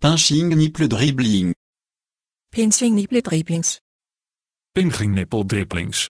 Pinching nipple dribbling. Pinching nipple dribblings. Pinching nipple dribblings.